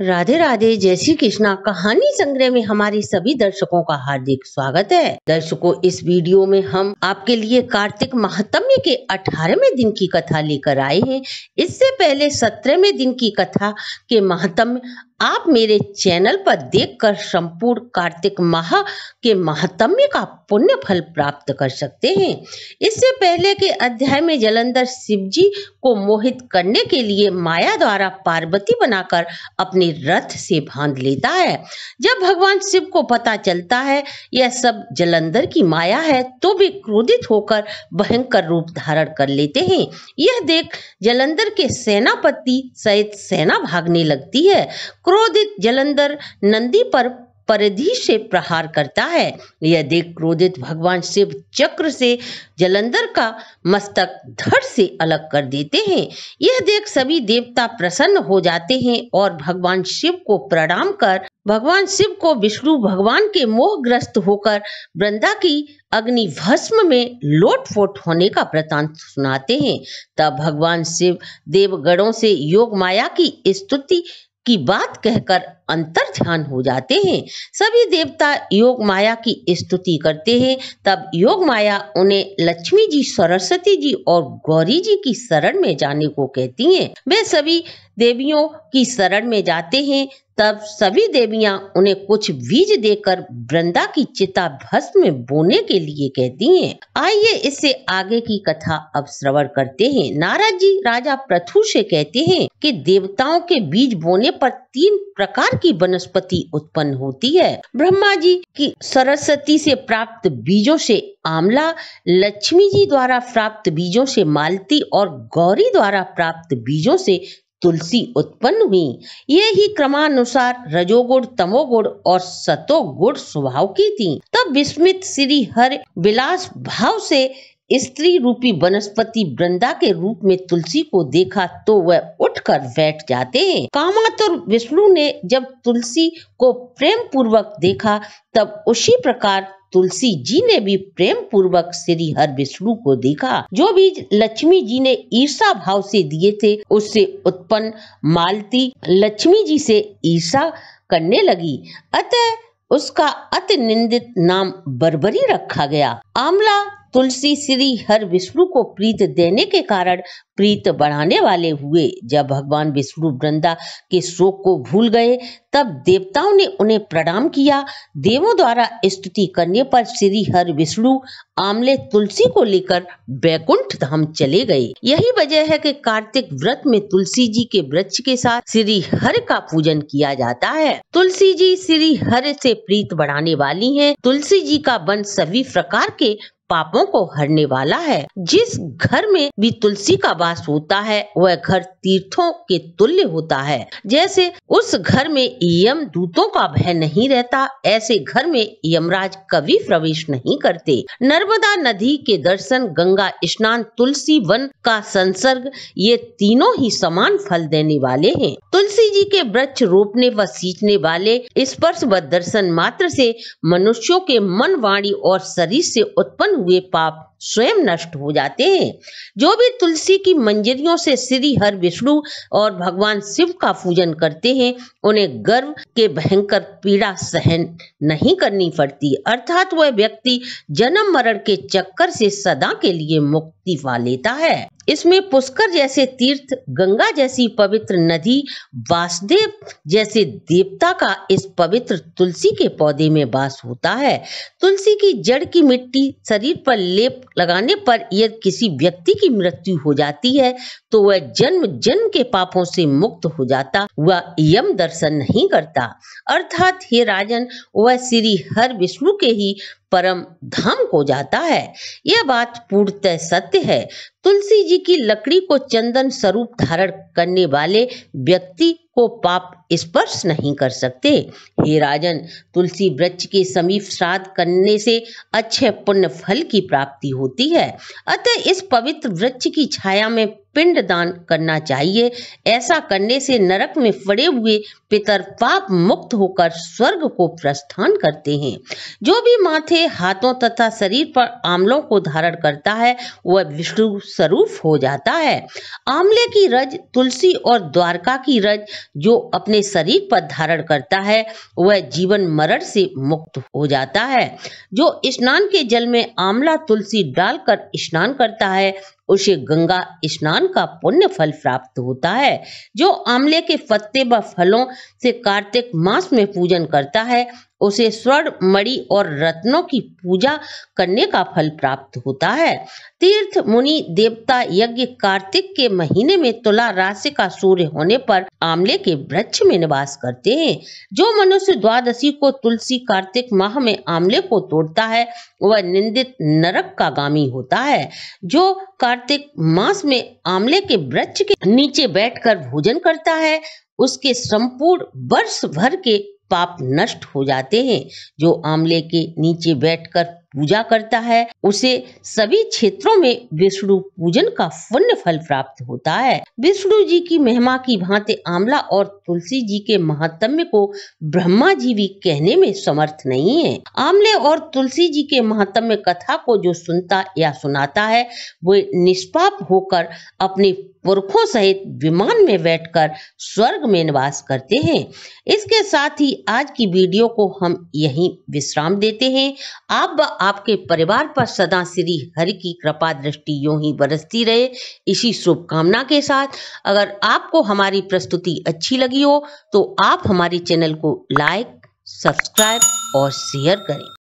राधे राधे जय श्री कृष्णा कहानी संग्रह में हमारे सभी दर्शकों का हार्दिक स्वागत है दर्शकों इस वीडियो में हम आपके लिए कार्तिक महात्म्य के 18वें दिन की कथा लेकर आए हैं इससे पहले 17वें दिन की कथा के महात्म्य आप मेरे चैनल पर देखकर संपूर्ण कार्तिक माह के महात्म्य का पुण्य फल प्राप्त कर सकते हैं इससे पहले के अध्याय में जलंधर शिवजी को मोहित करने के लिए माया द्वारा पार्वती बनाकर अपने रथ से बांध लेता है जब भगवान शिव को पता चलता है यह सब जलंधर की माया है तो भी क्रोधित होकर भयंकर रूप धारण कर लेते हैं यह देख जलंधर के सेनापति सहित सेना भागने लगती है क्रोधित जलंधर नंदी पर परिधि से प्रहार करता है यह देख क्रोधित भगवान शिव चक्र से जलंधर का मस्तक धड़ से अलग कर देते हैं यह देख सभी देवता प्रसन्न हो जाते हैं और भगवान शिव को प्रणाम कर भगवान शिव को विष्णु भगवान के मोहग्रस्त होकर वृंदा की अग्नि भस्म में लोटफोट होने का वृतांत सुनाते हैं तब भगवान शिव देवगणों से योग माया की स्तुति की बात कहकर अंतर ध्यान हो जाते हैं सभी देवता योग माया की स्तुति करते हैं तब योग माया उन्हें लक्ष्मी जी सरस्वती जी और गौरी जी की शरण में जाने को कहती हैं वे सभी देवियों की शरण में जाते हैं तब सभी देवियां उन्हें कुछ बीज देकर वृंदा की चिता भस्म में बोने के लिए कहती हैं। आइए इससे आगे की कथा अब श्रवण करते हैं। नारद जी राजा प्रथु से कहते हैं कि देवताओं के बीज बोने पर तीन प्रकार की वनस्पति उत्पन्न होती है ब्रह्मा जी की सरस्वती से प्राप्त बीजों से आमला लक्ष्मी जी द्वारा प्राप्त बीजों से मालती और गौरी द्वारा प्राप्त बीजों से तुलसी उत्पन्न हुई ये ही क्रमानुसार रजोगुण तमोगुण और सतोगुण स्वभाव की थी तब विस्मित श्री हर विलास भाव से स्त्री रूपी वनस्पति वृंदा के रूप में तुलसी को देखा तो वह उठकर बैठ जाते हैं कामातुर विष्णु ने जब तुलसी को प्रेम पूर्वक देखा तब उसी प्रकार तुलसी जी ने भी प्रेम पूर्वक श्री हर विष्णु को देखा जो बीज लक्ष्मी जी ने ईर्षा भाव से दिए थे उससे उत्पन्न मालती लक्ष्मी जी से ईर्षा करने लगी अतः उसका अति निंदित नाम बर्बरी रखा गया आमला तुलसी श्री हर विष्णु को प्रीत देने के कारण प्रीत बढ़ाने वाले हुए जब भगवान विष्णु वृंदा के शोक को भूल गए तब देवताओं ने उन्हें प्रणाम किया देवों द्वारा स्तुति करने पर श्री हर विष्णु आमले तुलसी को लेकर बैकुंठ धाम चले गए यही वजह है कि कार्तिक व्रत में तुलसी जी के वृक्ष के साथ श्री हर का पूजन किया जाता है तुलसी जी श्री हर से प्रीत बढ़ाने वाली हैं। तुलसी जी का वन सभी प्रकार के पापों को हरने वाला है जिस घर में भी तुलसी का वास होता है वह घर तीर्थों के तुल्य होता है जैसे उस घर में यम दूतों का भय नहीं रहता ऐसे घर में यमराज कभी प्रवेश नहीं करते नर्मदा नदी के दर्शन गंगा स्नान तुलसी वन का संसर्ग ये तीनों ही समान फल देने वाले हैं तुलसी जी के वृक्ष रोपने व सींचने वाले स्पर्श व दर्शन मात्र से मनुष्यों के मन वाणी और शरीर से उत्पन्न way up. स्वयं नष्ट हो जाते हैं जो भी तुलसी की मंजरियों से श्री हर विष्णु और भगवान शिव का पूजन करते हैं उन्हें गर्व के भयंकर पीड़ा सहन नहीं करनी पड़ती अर्थात वह व्यक्ति जन्म मरण के चक्कर से सदा के लिए मुक्ति पा लेता है इसमें पुष्कर जैसे तीर्थ गंगा जैसी पवित्र नदी वासुदेव जैसे देवता का इस पवित्र तुलसी के पौधे में वास होता है तुलसी की जड़ की मिट्टी शरीर पर लेप लगाने पर यदि किसी व्यक्ति की मृत्यु हो जाती है तो वह जन्म जन्म के पापों से मुक्त हो जाता वह यम दर्शन नहीं करता अर्थात हे राजन वह श्री हर विष्णु के ही परम धाम को जाता है यह बात पूर्णतः सत्य है तुलसी जी की लकड़ी को चंदन स्वरूप धारण करने वाले व्यक्ति को पाप स्पर्श नहीं कर सकते हे राजन तुलसी वृक्ष के समीप श्राद्ध करने से अच्छे पुण्य फल की प्राप्ति होती है अतः इस पवित्र वृक्ष की छाया में पिंड दान करना चाहिए ऐसा करने से नरक में फड़े हुए पितर पाप मुक्त होकर स्वर्ग को प्रस्थान करते हैं जो भी माथे हाथों तथा शरीर पर आमलों को धारण करता है वह विष्णु स्वरूप हो जाता है आमले की रज तुलसी और द्वारका की रज जो अपने शरीर पर धारण करता है वह जीवन मरण से मुक्त हो जाता है जो स्नान के जल में आमला तुलसी डालकर स्नान करता है उसे गंगा स्नान का पुण्य फल प्राप्त होता है जो आमले के पत्ते व फलों से कार्तिक मास में पूजन करता है उसे स्वर्ण मणि और रत्नों की पूजा करने का फल प्राप्त होता है तीर्थ मुनि देवता यज्ञ कार्तिक के महीने में तुला राशि का सूर्य होने पर आमले के वृक्ष में निवास करते हैं जो मनुष्य द्वादशी को तुलसी कार्तिक माह में आमले को तोड़ता है वह निंदित नरक का गामी होता है जो कार्तिक मास में आमले के वृक्ष के नीचे बैठकर भोजन करता है उसके संपूर्ण वर्ष भर के पाप नष्ट हो जाते हैं जो आमले के नीचे बैठकर पूजा करता है उसे सभी क्षेत्रों में विष्णु पूजन का पुण्य फल प्राप्त होता है विष्णु जी की महिमा की भांति आमला और तुलसी जी के महात्म्य को ब्रह्मा जी भी कहने में समर्थ नहीं है आमले और तुलसी जी के महात्म्य कथा को जो सुनता या सुनाता है वो निष्पाप होकर अपने पुरखों सहित विमान में बैठकर स्वर्ग में निवास करते हैं इसके साथ ही आज की वीडियो को हम यहीं विश्राम देते हैं आप व आपके परिवार पर सदा श्री हरि की कृपा दृष्टि यूं ही बरसती रहे इसी शुभकामना के साथ अगर आपको हमारी प्रस्तुति अच्छी लगी हो तो आप हमारे चैनल को लाइक सब्सक्राइब और शेयर करें